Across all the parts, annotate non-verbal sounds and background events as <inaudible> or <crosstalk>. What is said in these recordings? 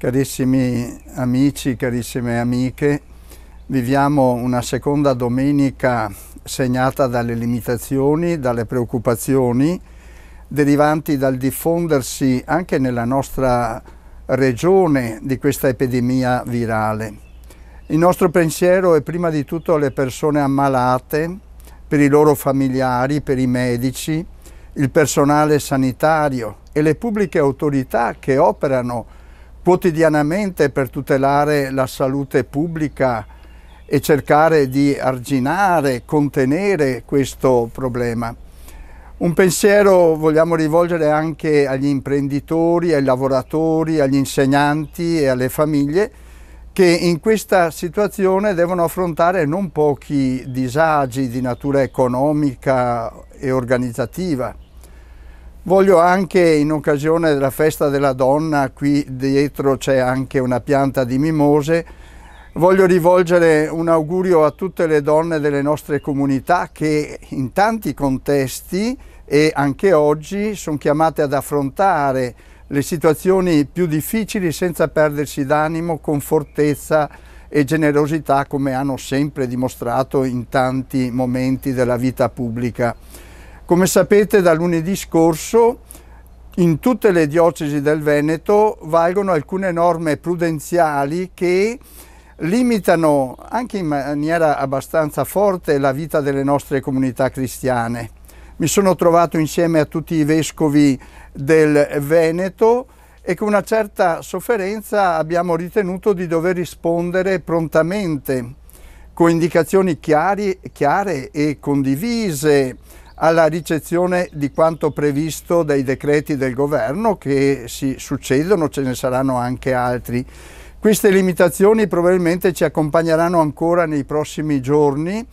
Carissimi amici, carissime amiche, viviamo una seconda domenica segnata dalle limitazioni, dalle preoccupazioni derivanti dal diffondersi anche nella nostra regione di questa epidemia virale. Il nostro pensiero è prima di tutto alle persone ammalate, per i loro familiari, per i medici, il personale sanitario e le pubbliche autorità che operano quotidianamente per tutelare la salute pubblica e cercare di arginare, contenere questo problema. Un pensiero vogliamo rivolgere anche agli imprenditori, ai lavoratori, agli insegnanti e alle famiglie che in questa situazione devono affrontare non pochi disagi di natura economica e organizzativa. Voglio anche, in occasione della festa della donna, qui dietro c'è anche una pianta di mimose, voglio rivolgere un augurio a tutte le donne delle nostre comunità che in tanti contesti e anche oggi sono chiamate ad affrontare le situazioni più difficili senza perdersi d'animo, con fortezza e generosità come hanno sempre dimostrato in tanti momenti della vita pubblica. Come sapete da lunedì scorso in tutte le diocesi del Veneto valgono alcune norme prudenziali che limitano anche in maniera abbastanza forte la vita delle nostre comunità cristiane. Mi sono trovato insieme a tutti i vescovi del Veneto e con una certa sofferenza abbiamo ritenuto di dover rispondere prontamente con indicazioni chiari, chiare e condivise alla ricezione di quanto previsto dai decreti del governo che si succedono, ce ne saranno anche altri. Queste limitazioni probabilmente ci accompagneranno ancora nei prossimi giorni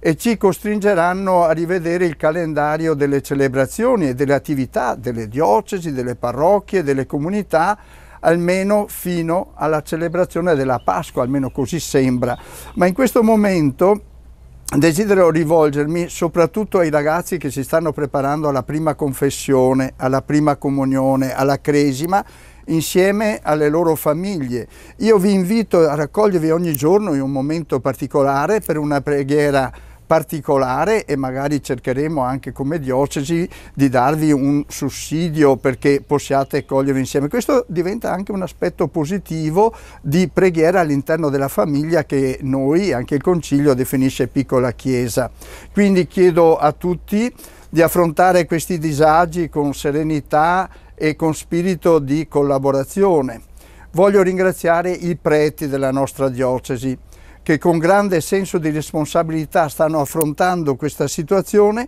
e ci costringeranno a rivedere il calendario delle celebrazioni e delle attività delle diocesi, delle parrocchie, delle comunità almeno fino alla celebrazione della Pasqua, almeno così sembra. Ma in questo momento Desidero rivolgermi soprattutto ai ragazzi che si stanno preparando alla prima confessione, alla prima comunione, alla cresima insieme alle loro famiglie. Io vi invito a raccogliervi ogni giorno in un momento particolare per una preghiera particolare e magari cercheremo anche come diocesi di darvi un sussidio perché possiate cogliere insieme. Questo diventa anche un aspetto positivo di preghiera all'interno della famiglia che noi, anche il Concilio, definisce piccola chiesa. Quindi chiedo a tutti di affrontare questi disagi con serenità e con spirito di collaborazione. Voglio ringraziare i preti della nostra diocesi che con grande senso di responsabilità stanno affrontando questa situazione,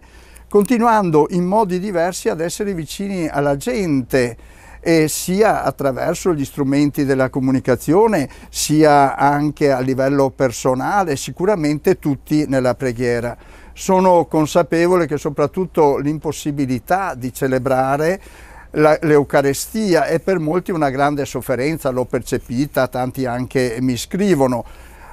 continuando in modi diversi ad essere vicini alla gente, eh, sia attraverso gli strumenti della comunicazione, sia anche a livello personale, sicuramente tutti nella preghiera. Sono consapevole che soprattutto l'impossibilità di celebrare l'Eucarestia è per molti una grande sofferenza, l'ho percepita, tanti anche mi scrivono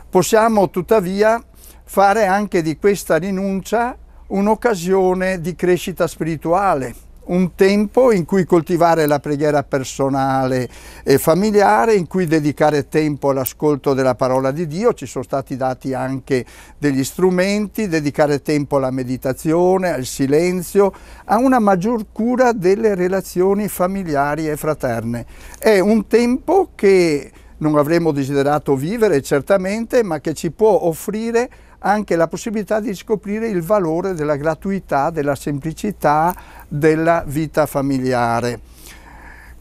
Possiamo tuttavia fare anche di questa rinuncia un'occasione di crescita spirituale, un tempo in cui coltivare la preghiera personale e familiare, in cui dedicare tempo all'ascolto della parola di Dio, ci sono stati dati anche degli strumenti, dedicare tempo alla meditazione, al silenzio, a una maggior cura delle relazioni familiari e fraterne. È un tempo che non avremmo desiderato vivere certamente, ma che ci può offrire anche la possibilità di scoprire il valore della gratuità, della semplicità della vita familiare.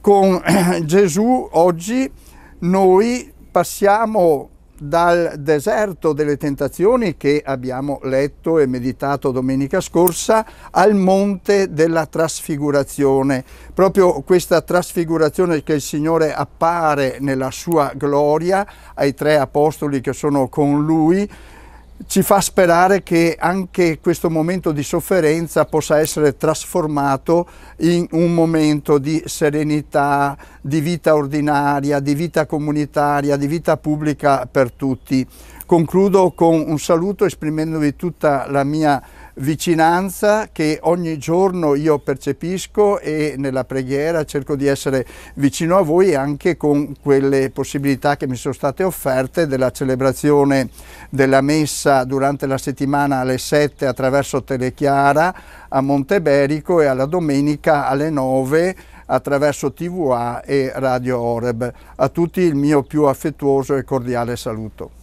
Con <clears throat> Gesù oggi noi passiamo dal deserto delle tentazioni che abbiamo letto e meditato domenica scorsa al monte della trasfigurazione. Proprio questa trasfigurazione che il Signore appare nella sua gloria ai tre apostoli che sono con lui ci fa sperare che anche questo momento di sofferenza possa essere trasformato in un momento di serenità, di vita ordinaria, di vita comunitaria, di vita pubblica per tutti. Concludo con un saluto esprimendovi tutta la mia vicinanza che ogni giorno io percepisco e nella preghiera cerco di essere vicino a voi anche con quelle possibilità che mi sono state offerte della celebrazione della messa durante la settimana alle 7 attraverso Telechiara a Monteberico e alla domenica alle 9 attraverso TVA e Radio Oreb. A tutti il mio più affettuoso e cordiale saluto.